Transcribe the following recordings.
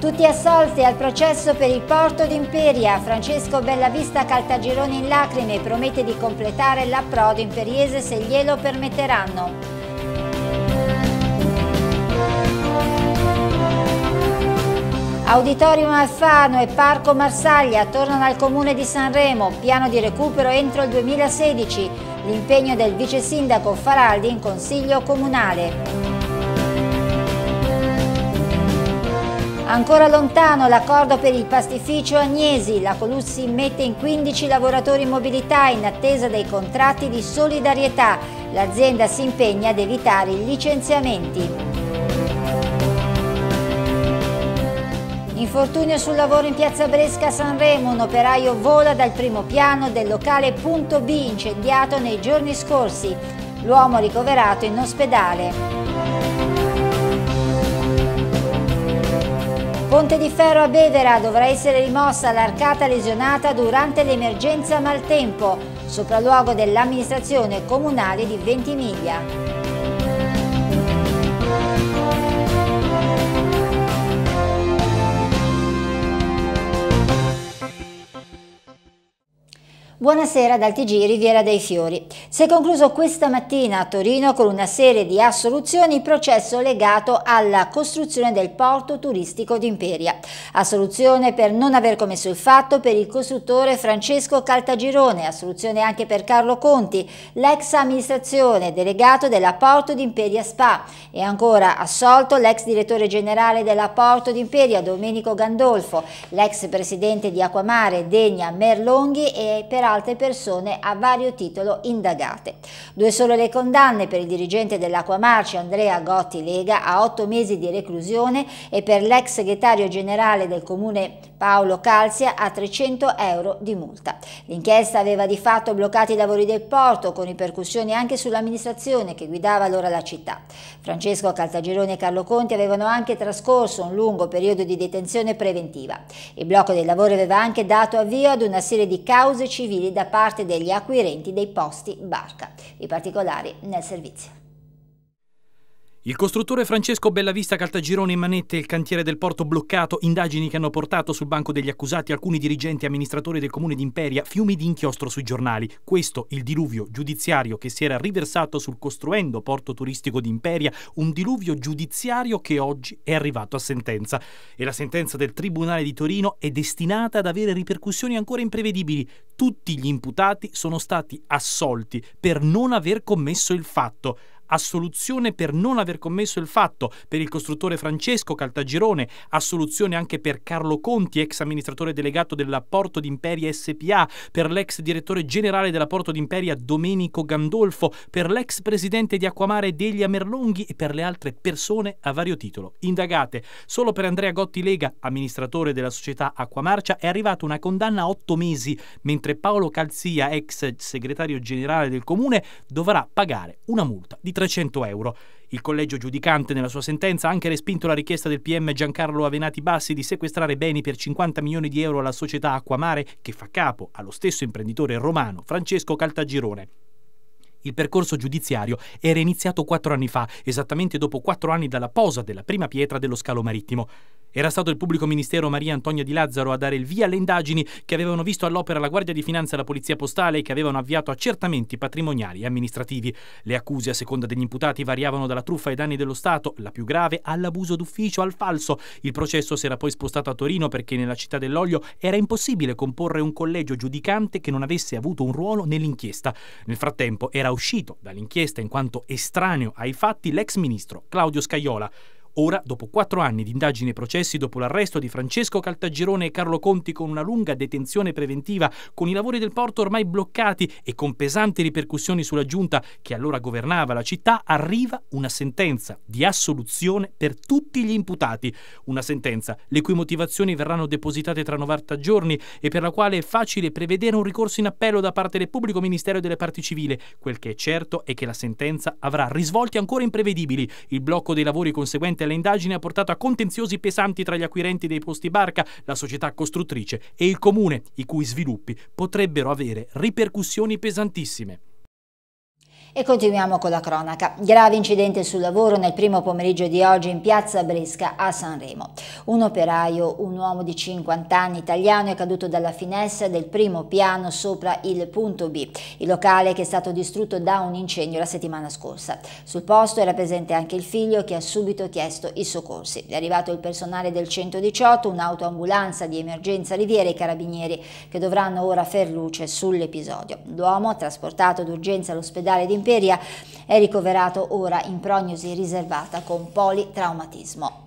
Tutti assolti al processo per il porto d'Imperia. Francesco Bellavista Caltagirone in lacrime promette di completare l'approdo imperiese se glielo permetteranno. Auditorium Alfano e Parco Marsaglia tornano al comune di Sanremo, piano di recupero entro il 2016. L'impegno del vice sindaco Faraldi in consiglio comunale. Ancora lontano l'accordo per il pastificio Agnesi, la Colussi mette in 15 lavoratori in mobilità in attesa dei contratti di solidarietà. L'azienda si impegna ad evitare i licenziamenti. Infortunio sul lavoro in piazza Bresca a Sanremo, un operaio vola dal primo piano del locale Punto B incendiato nei giorni scorsi. L'uomo ricoverato in ospedale. Ponte di ferro a Bevera dovrà essere rimossa l'arcata lesionata durante l'emergenza maltempo, sopralluogo dell'amministrazione comunale di Ventimiglia. Buonasera dal TG Riviera dei Fiori. Si è concluso questa mattina a Torino con una serie di assoluzioni il processo legato alla costruzione del porto turistico di Imperia. Assoluzione per non aver commesso il fatto per il costruttore Francesco Caltagirone, assoluzione anche per Carlo Conti, l'ex amministrazione delegato della Porto di Imperia Spa e ancora assolto l'ex direttore generale della Porto di Imperia Domenico Gandolfo, l'ex presidente di Acquamare Degna Merlonghi e per altre persone a vario titolo indagate. Due sono le condanne per il dirigente dell'Acquamarci Andrea Gotti Lega a otto mesi di reclusione e per l'ex segretario generale del comune Paolo Calzia ha 300 euro di multa. L'inchiesta aveva di fatto bloccato i lavori del porto con ripercussioni anche sull'amministrazione che guidava allora la città. Francesco Caltagirone e Carlo Conti avevano anche trascorso un lungo periodo di detenzione preventiva. Il blocco dei lavori aveva anche dato avvio ad una serie di cause civili da parte degli acquirenti dei posti barca. I particolari nel servizio. Il costruttore Francesco Bellavista Caltagirone in manette il cantiere del porto bloccato, indagini che hanno portato sul banco degli accusati alcuni dirigenti e amministratori del comune di Imperia, fiumi di inchiostro sui giornali. Questo il diluvio giudiziario che si era riversato sul costruendo porto turistico di Imperia, un diluvio giudiziario che oggi è arrivato a sentenza. E la sentenza del Tribunale di Torino è destinata ad avere ripercussioni ancora imprevedibili. Tutti gli imputati sono stati assolti per non aver commesso il fatto assoluzione per non aver commesso il fatto, per il costruttore Francesco Caltagirone, assoluzione anche per Carlo Conti, ex amministratore delegato della Porto d'Imperia SPA, per l'ex direttore generale della Porto d'Imperia Domenico Gandolfo, per l'ex presidente di Acquamare Delia Merlonghi e per le altre persone a vario titolo indagate. Solo per Andrea Gotti Lega, amministratore della società Acquamarcia, è arrivata una condanna a otto mesi, mentre Paolo Calzia, ex segretario generale del comune, dovrà pagare una multa di 3.000 300 euro. Il collegio giudicante nella sua sentenza ha anche respinto la richiesta del PM Giancarlo Avenati Bassi di sequestrare beni per 50 milioni di euro alla società Acquamare che fa capo allo stesso imprenditore romano Francesco Caltagirone. Il percorso giudiziario era iniziato quattro anni fa, esattamente dopo quattro anni dalla posa della prima pietra dello scalo marittimo. Era stato il pubblico ministero Maria Antonia Di Lazzaro a dare il via alle indagini che avevano visto all'opera la Guardia di Finanza e la Polizia Postale e che avevano avviato accertamenti patrimoniali e amministrativi. Le accuse a seconda degli imputati variavano dalla truffa ai danni dello Stato, la più grave, all'abuso d'ufficio, al falso. Il processo si era poi spostato a Torino perché nella città dell'olio era impossibile comporre un collegio giudicante che non avesse avuto un ruolo nell'inchiesta. Nel frattempo era era uscito dall'inchiesta in quanto estraneo ai fatti l'ex ministro Claudio Scaiola, Ora, dopo quattro anni di indagini e processi, dopo l'arresto di Francesco Caltagirone e Carlo Conti con una lunga detenzione preventiva, con i lavori del porto ormai bloccati e con pesanti ripercussioni sulla giunta che allora governava la città, arriva una sentenza di assoluzione per tutti gli imputati. Una sentenza le cui motivazioni verranno depositate tra 90 giorni e per la quale è facile prevedere un ricorso in appello da parte del pubblico ministero delle parti civili. Quel che è certo è che la sentenza avrà risvolti ancora imprevedibili. Il blocco dei lavori conseguente al l'indagine ha portato a contenziosi pesanti tra gli acquirenti dei posti barca, la società costruttrice e il comune, i cui sviluppi potrebbero avere ripercussioni pesantissime. E continuiamo con la cronaca. Grave incidente sul lavoro nel primo pomeriggio di oggi in piazza Bresca a Sanremo. Un operaio, un uomo di 50 anni italiano, è caduto dalla finestra del primo piano sopra il punto B, il locale che è stato distrutto da un incendio la settimana scorsa. Sul posto era presente anche il figlio che ha subito chiesto i soccorsi. È arrivato il personale del 118, un'autoambulanza di emergenza Riviera e i carabinieri che dovranno ora fer luce sull'episodio. L'uomo trasportato d'urgenza all'ospedale di Imperia, è ricoverato ora in prognosi riservata con politraumatismo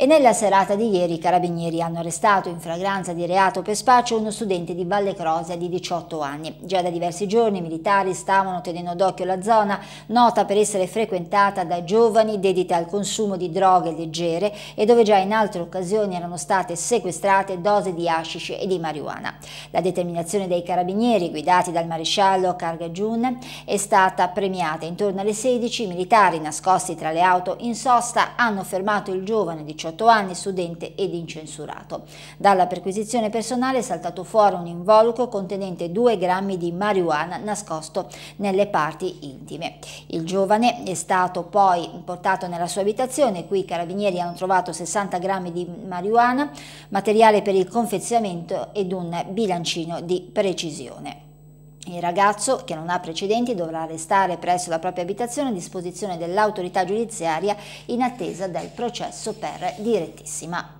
e nella serata di ieri i carabinieri hanno arrestato in fragranza di reato per spaccio uno studente di Valle Crosia di 18 anni. Già da diversi giorni i militari stavano tenendo d'occhio la zona, nota per essere frequentata da giovani dediti al consumo di droghe leggere e dove già in altre occasioni erano state sequestrate dose di hashish e di marijuana. La determinazione dei carabinieri, guidati dal maresciallo Cargagiun, è stata premiata. Intorno alle 16 i militari nascosti tra le auto in sosta hanno fermato il giovane 18 18 anni, studente ed incensurato. Dalla perquisizione personale è saltato fuori un involucro contenente 2 grammi di marijuana nascosto nelle parti intime. Il giovane è stato poi portato nella sua abitazione, qui i carabinieri hanno trovato 60 grammi di marijuana, materiale per il confezionamento ed un bilancino di precisione. Il ragazzo, che non ha precedenti, dovrà restare presso la propria abitazione a disposizione dell'autorità giudiziaria in attesa del processo per direttissima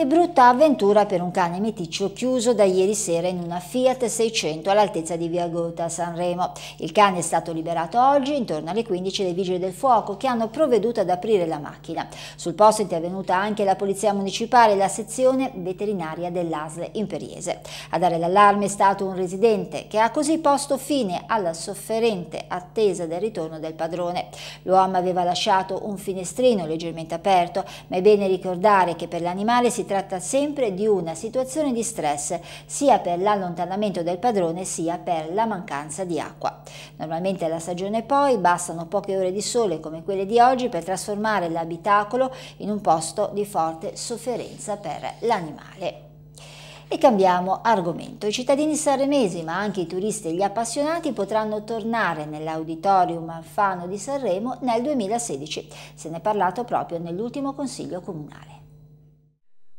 e brutta avventura per un cane meticcio chiuso da ieri sera in una Fiat 600 all'altezza di Via Gota a Sanremo. Il cane è stato liberato oggi intorno alle 15 dai vigili del fuoco che hanno provveduto ad aprire la macchina. Sul posto è intervenuta anche la polizia municipale e la sezione veterinaria dell'ASL Imperiese. A dare l'allarme è stato un residente che ha così posto fine alla sofferente attesa del ritorno del padrone. L'uomo aveva lasciato un finestrino leggermente aperto, ma è bene ricordare che per l'animale si tratta sempre di una situazione di stress, sia per l'allontanamento del padrone sia per la mancanza di acqua. Normalmente alla stagione poi bastano poche ore di sole come quelle di oggi per trasformare l'abitacolo in un posto di forte sofferenza per l'animale. E cambiamo argomento. I cittadini sanremesi, ma anche i turisti e gli appassionati potranno tornare nell'Auditorium Alfano di Sanremo nel 2016. Se ne è parlato proprio nell'ultimo Consiglio Comunale.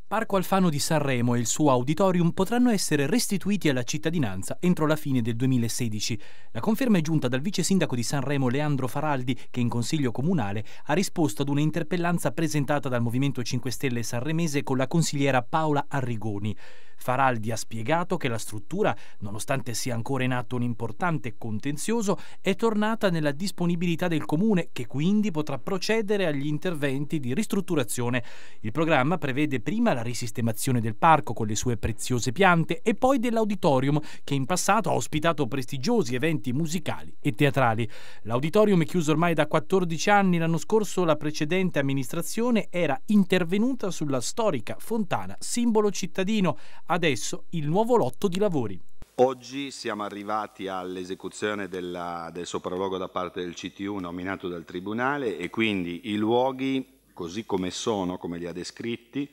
Parco Alfano di Sanremo e il suo auditorium potranno essere restituiti alla cittadinanza entro la fine del 2016. La conferma è giunta dal vice sindaco di Sanremo Leandro Faraldi, che in consiglio comunale ha risposto ad una interpellanza presentata dal Movimento 5 Stelle sanremese con la consigliera Paola Arrigoni. Faraldi ha spiegato che la struttura, nonostante sia ancora in atto un importante contenzioso, è tornata nella disponibilità del comune che quindi potrà procedere agli interventi di ristrutturazione. Il programma prevede prima la la risistemazione del parco con le sue preziose piante e poi dell'auditorium che in passato ha ospitato prestigiosi eventi musicali e teatrali. L'auditorium è chiuso ormai da 14 anni, l'anno scorso la precedente amministrazione era intervenuta sulla storica fontana simbolo cittadino, adesso il nuovo lotto di lavori. Oggi siamo arrivati all'esecuzione del sopralluogo da parte del CTU nominato dal Tribunale e quindi i luoghi, così come sono, come li ha descritti,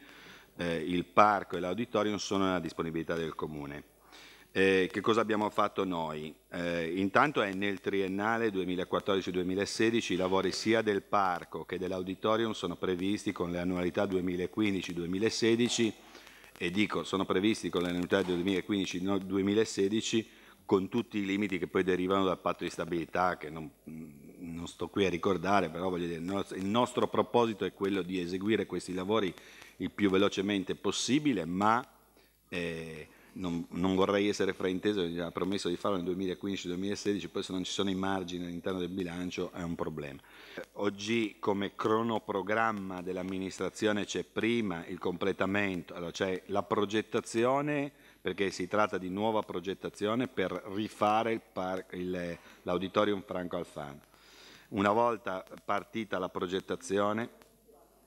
eh, il parco e l'auditorium sono nella disponibilità del comune. Eh, che cosa abbiamo fatto noi? Eh, intanto è nel triennale 2014-2016 i lavori sia del parco che dell'auditorium sono previsti con le annualità 2015-2016 e dico sono previsti con le annualità 2015-2016 con tutti i limiti che poi derivano dal patto di stabilità che non, non sto qui a ricordare, però voglio dire, il nostro proposito è quello di eseguire questi lavori il più velocemente possibile, ma eh, non, non, vorrei essere frainteso, ha promesso di farlo nel 2015-2016, poi se non ci sono i margini all'interno del bilancio è un problema. Oggi come cronoprogramma dell'amministrazione c'è prima il completamento, allora c'è la progettazione, perché si tratta di nuova progettazione per rifare l'auditorium Franco Alfano. Una volta partita la progettazione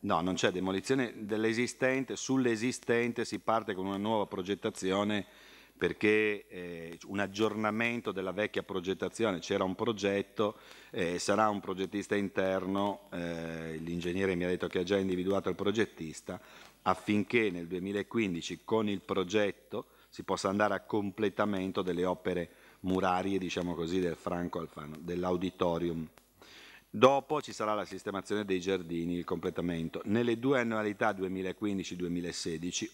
No, non c'è demolizione dell'esistente, sull'esistente si parte con una nuova progettazione perché eh, un aggiornamento della vecchia progettazione, c'era un progetto, eh, sarà un progettista interno, eh, l'ingegnere mi ha detto che ha già individuato il progettista, affinché nel 2015 con il progetto si possa andare a completamento delle opere murarie, diciamo così, del Franco Alfano, dell'auditorium Dopo ci sarà la sistemazione dei giardini, il completamento. Nelle due annualità 2015-2016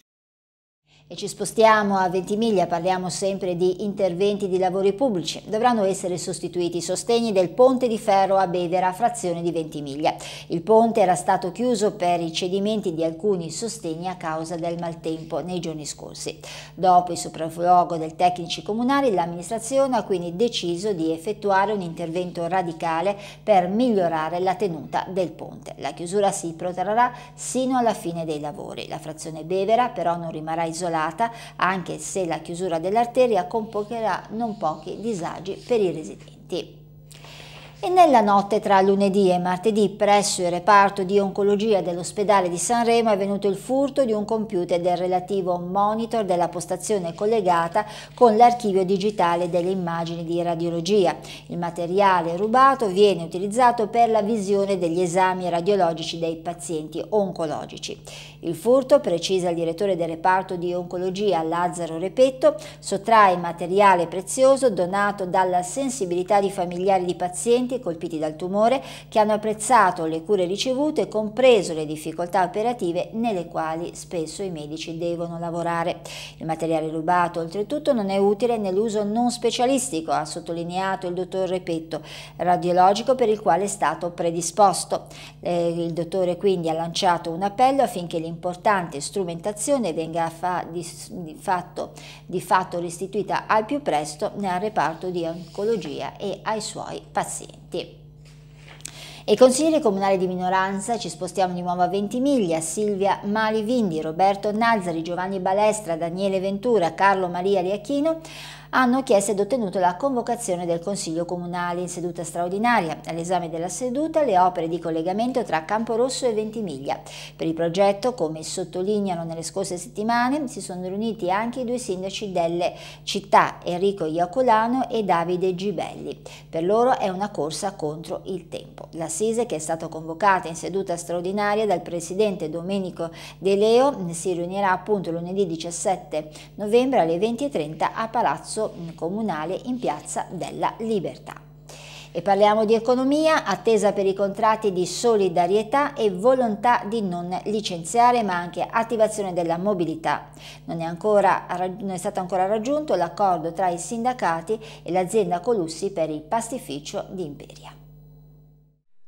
e ci spostiamo a Ventimiglia, parliamo sempre di interventi di lavori pubblici. Dovranno essere sostituiti i sostegni del ponte di ferro a Bevera, frazione di Ventimiglia. Il ponte era stato chiuso per i cedimenti di alcuni sostegni a causa del maltempo nei giorni scorsi. Dopo il soprafluogo dei tecnici comunali, l'amministrazione ha quindi deciso di effettuare un intervento radicale per migliorare la tenuta del ponte. La chiusura si protrarrà sino alla fine dei lavori. La frazione Bevera però non rimarrà isolata segnalata, anche se la chiusura dell'arteria comporterà non pochi disagi per i residenti. E nella notte tra lunedì e martedì presso il reparto di oncologia dell'ospedale di Sanremo è venuto il furto di un computer del relativo monitor della postazione collegata con l'archivio digitale delle immagini di radiologia. Il materiale rubato viene utilizzato per la visione degli esami radiologici dei pazienti oncologici. Il furto, precisa il direttore del reparto di oncologia Lazzaro Repetto, sottrae materiale prezioso donato dalla sensibilità di familiari di pazienti colpiti dal tumore che hanno apprezzato le cure ricevute, compreso le difficoltà operative nelle quali spesso i medici devono lavorare. Il materiale rubato oltretutto non è utile nell'uso non specialistico, ha sottolineato il dottor Repetto, radiologico per il quale è stato predisposto. Eh, il dottore quindi ha lanciato un appello affinché l'importanza importante strumentazione venga fa, di, di, fatto, di fatto restituita al più presto nel reparto di oncologia e ai suoi pazienti. E consigliere comunale di minoranza, ci spostiamo di nuovo a Ventimiglia, Silvia Malivindi, Roberto Nazzari, Giovanni Balestra, Daniele Ventura, Carlo Maria Liachino, hanno chiesto ed ottenuto la convocazione del Consiglio Comunale in seduta straordinaria. All'esame della seduta le opere di collegamento tra Campo Rosso e Ventimiglia. Per il progetto, come sottolineano nelle scorse settimane, si sono riuniti anche i due sindaci delle città, Enrico Iacolano e Davide Gibelli. Per loro è una corsa contro il tempo. L'assise, che è stata convocata in seduta straordinaria dal presidente Domenico De Leo, si riunirà appunto lunedì 17 novembre alle 20.30 a Palazzo Comunale in Piazza della Libertà. E parliamo di economia, attesa per i contratti di solidarietà e volontà di non licenziare, ma anche attivazione della mobilità. Non è, ancora, non è stato ancora raggiunto l'accordo tra i sindacati e l'azienda Colussi per il pastificio di Imperia.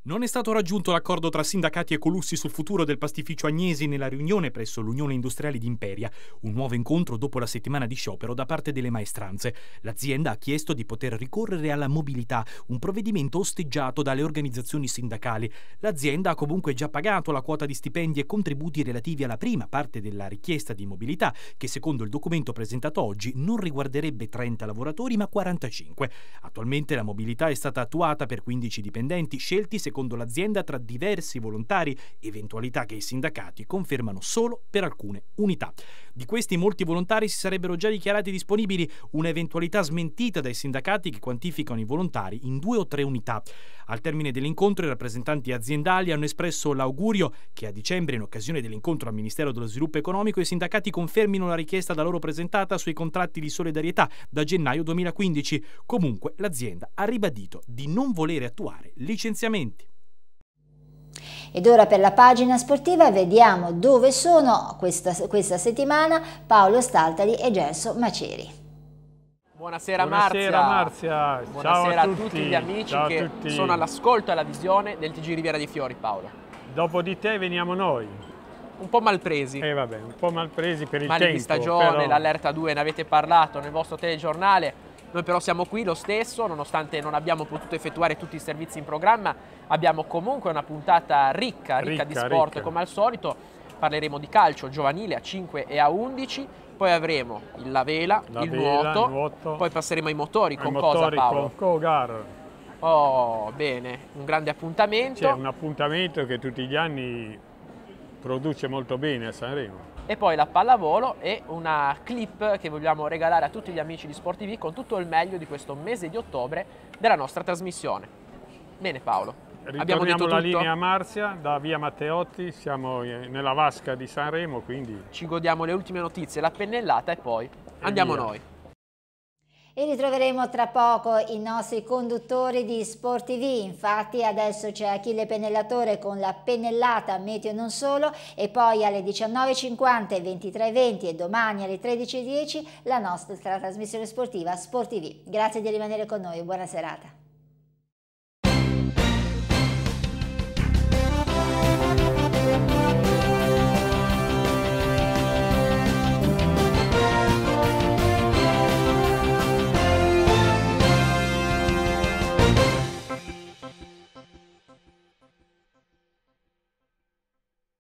Non è stato raggiunto l'accordo tra sindacati e Colussi sul futuro del pastificio Agnesi nella riunione presso l'Unione Industriale d'Imperia, un nuovo incontro dopo la settimana di sciopero da parte delle maestranze. L'azienda ha chiesto di poter ricorrere alla mobilità, un provvedimento osteggiato dalle organizzazioni sindacali. L'azienda ha comunque già pagato la quota di stipendi e contributi relativi alla prima parte della richiesta di mobilità, che secondo il documento presentato oggi non riguarderebbe 30 lavoratori ma 45. Attualmente la mobilità è stata attuata per 15 dipendenti scelti secondo secondo l'azienda tra diversi volontari, eventualità che i sindacati confermano solo per alcune unità. Di questi molti volontari si sarebbero già dichiarati disponibili, un'eventualità smentita dai sindacati che quantificano i volontari in due o tre unità. Al termine dell'incontro i rappresentanti aziendali hanno espresso l'augurio che a dicembre, in occasione dell'incontro al Ministero dello Sviluppo Economico, i sindacati confermino la richiesta da loro presentata sui contratti di solidarietà da gennaio 2015. Comunque l'azienda ha ribadito di non volere attuare licenziamenti. Ed ora per la pagina sportiva vediamo dove sono questa, questa settimana Paolo Staltari e Gelso Maceri. Buonasera, Buonasera Marzia. Marzia. Buonasera a tutti. a tutti. gli amici Ciao che sono all'ascolto e alla visione del TG Riviera dei Fiori, Paolo. Dopo di te veniamo noi. Un po' malpresi. Eh vabbè, un po' malpresi per il Mali tempo. Male di stagione, però... l'allerta 2, ne avete parlato nel vostro telegiornale noi però siamo qui lo stesso, nonostante non abbiamo potuto effettuare tutti i servizi in programma, abbiamo comunque una puntata ricca, ricca, ricca di sport ricca. come al solito. Parleremo di calcio giovanile a 5 e a 11, poi avremo la vela, la il, vela nuoto, il, nuoto, poi passeremo ai motori con ai cosa motori Paolo? Con Kogar. Oh, bene, un grande appuntamento. C'è un appuntamento che tutti gli anni produce molto bene a Sanremo e poi la pallavolo e una clip che vogliamo regalare a tutti gli amici di Sportivi con tutto il meglio di questo mese di ottobre della nostra trasmissione. Bene Paolo. Ritorniamo abbiamo la tutto. linea Marzia da via Matteotti, siamo nella vasca di Sanremo, quindi... Ci godiamo le ultime notizie, la pennellata e poi e andiamo via. noi. E ritroveremo tra poco i nostri conduttori di Sport TV, infatti adesso c'è Achille Pennellatore con la pennellata meteo non solo e poi alle 19.50 23.20 e domani alle 13.10 la nostra trasmissione sportiva Sport TV. Grazie di rimanere con noi, buona serata.